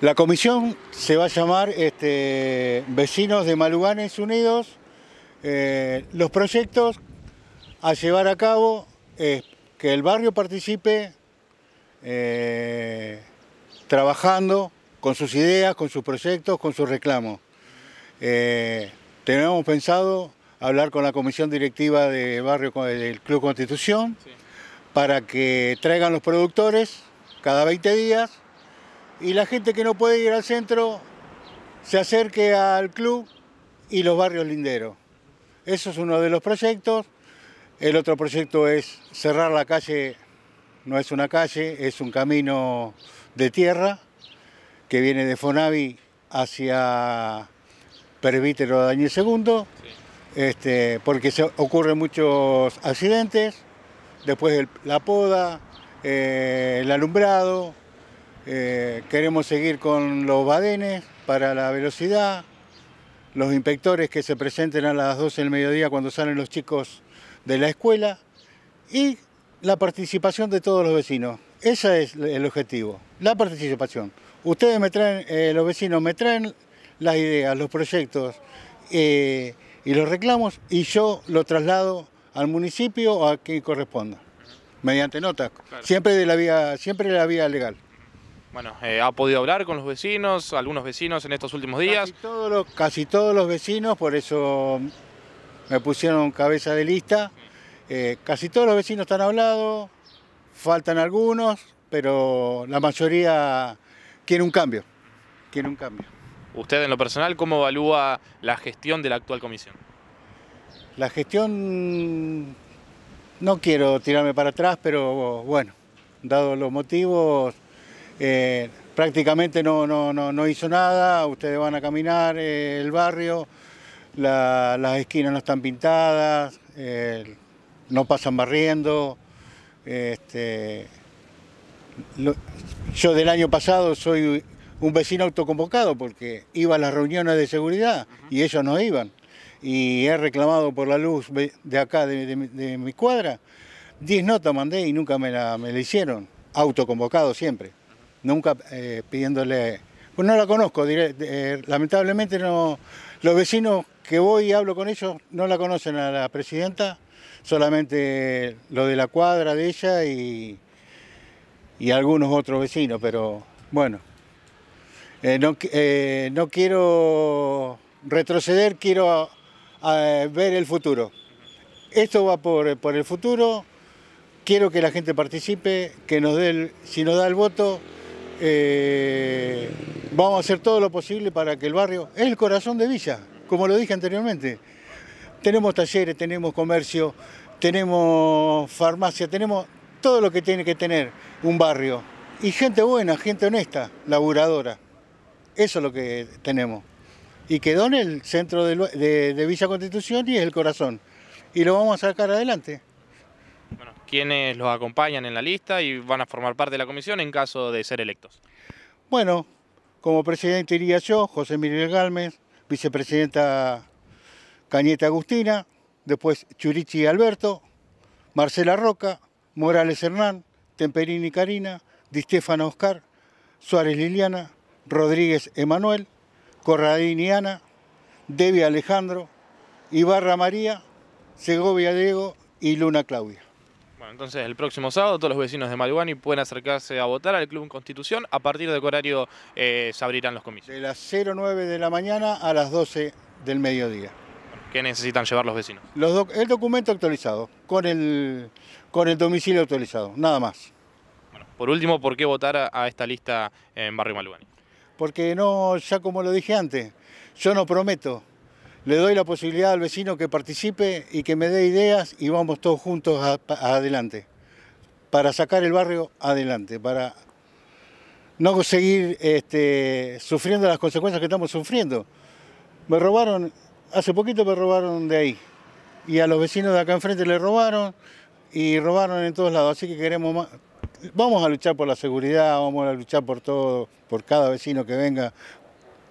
La comisión se va a llamar este, Vecinos de Maluganes Unidos. Eh, los proyectos a llevar a cabo es que el barrio participe eh, trabajando con sus ideas, con sus proyectos, con sus reclamos. Eh, tenemos pensado hablar con la comisión directiva de barrio del Club Constitución para que traigan los productores cada 20 días y la gente que no puede ir al centro se acerque al club y los barrios linderos. Eso es uno de los proyectos. El otro proyecto es cerrar la calle, no es una calle, es un camino de tierra que viene de Fonavi hacia Presbítero Daniel segundo, este, porque ocurren muchos accidentes, después de la poda, eh, el alumbrado, eh, queremos seguir con los badenes para la velocidad, los inspectores que se presenten a las 12 del mediodía cuando salen los chicos de la escuela y la participación de todos los vecinos. Ese es el objetivo, la participación. Ustedes me traen, eh, los vecinos me traen las ideas, los proyectos eh, y los reclamos y yo lo traslado al municipio o a quien corresponda, mediante notas, siempre, de la vía, siempre de la vía legal. Bueno, eh, ¿ha podido hablar con los vecinos, algunos vecinos en estos últimos días? Casi todos, los, vecinos, por eso me pusieron cabeza de lista. Mm. Eh, casi todos los vecinos están hablados, faltan algunos, pero la mayoría quiere un cambio, quiere un cambio. Usted en lo personal, ¿cómo evalúa la gestión de la actual comisión? La gestión, no quiero tirarme para atrás, pero bueno, dado los motivos, eh, prácticamente no, no, no, hizo nada, ustedes van a caminar eh, el barrio, las esquinas no están pintadas, eh, no pasan barriendo. Este, yo del año pasado soy un vecino autoconvocado porque iba a las reuniones de seguridad y ellos no iban. Y he reclamado por la luz de acá, de, de, de mi cuadra. Diez notas mandé y nunca me la, me la hicieron. Autoconvocado siempre nunca eh, pidiéndole... Pues no la conozco, eh, lamentablemente no... Los vecinos que voy y hablo con ellos no la conocen a la presidenta, solamente lo de la cuadra de ella y, y algunos otros vecinos, pero bueno, eh, no, quiero retroceder, quiero ver el futuro. Esto va por, por, el futuro, quiero que la gente participe, que nos dé si nos da el voto, eh, vamos a hacer todo lo posible para que el barrio es el corazón de Villa, como lo dije anteriormente. Tenemos talleres, tenemos comercio, tenemos farmacia, tenemos todo lo que tiene que tener un barrio. Y gente buena, gente honesta, laburadora. Eso es lo que tenemos. Y quedó en el centro de Villa Constitución y es el corazón. Y lo vamos a sacar adelante quienes los acompañan en la lista y van a formar parte de la comisión en caso de ser electos. Bueno, como presidente iría yo, José Miguel Gálmez, vicepresidenta Cañete Agustina, después Churichi Alberto, Marcela Roca, Morales Hernán, Temperini Karina, Di Stefano Oscar, Suárez Liliana, Rodríguez Emanuel, Corradini Ana, Debbie Alejandro, Ibarra María, Segovia Diego y Luna Claudia entonces el próximo sábado todos los vecinos de Maluani pueden acercarse a votar al Club Constitución. A partir de qué horario eh, se abrirán los comicios. De las 09 de la mañana a las 12 del mediodía. ¿Qué necesitan llevar los vecinos? el documento actualizado, con el, con el domicilio actualizado, nada más. Bueno, por último, ¿por qué votar a esta lista en Barrio Malugani? Porque no, ya como lo dije antes, yo no prometo, le doy la posibilidad al vecino que participe y que me dé ideas y vamos todos juntos adelante, para sacar el barrio adelante, para no seguir este, sufriendo las consecuencias que estamos sufriendo. Me robaron, hace poquito me robaron de ahí, y a los vecinos de acá enfrente le robaron, y robaron en todos lados, así que queremos más, vamos a luchar por la seguridad, vamos a luchar por todo, por cada vecino que venga,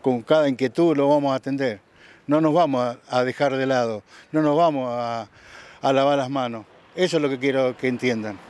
con cada inquietud lo vamos a atender. No nos vamos a, dejar de lado, no nos vamos a lavar las manos. Eso es lo que quiero que entiendan.